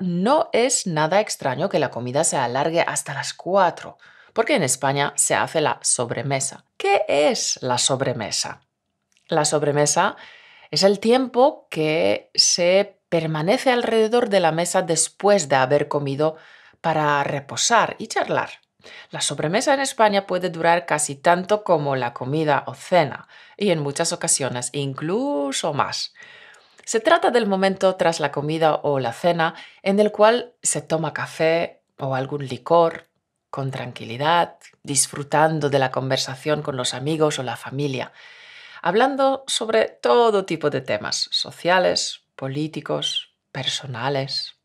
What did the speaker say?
No es nada extraño que la comida se alargue hasta las 4, porque en España se hace la sobremesa. ¿Qué es la sobremesa? La sobremesa es el tiempo que se permanece alrededor de la mesa después de haber comido para reposar y charlar. La sobremesa en España puede durar casi tanto como la comida o cena, y en muchas ocasiones incluso más. Se trata del momento tras la comida o la cena en el cual se toma café o algún licor con tranquilidad, disfrutando de la conversación con los amigos o la familia, hablando sobre todo tipo de temas sociales, políticos, personales,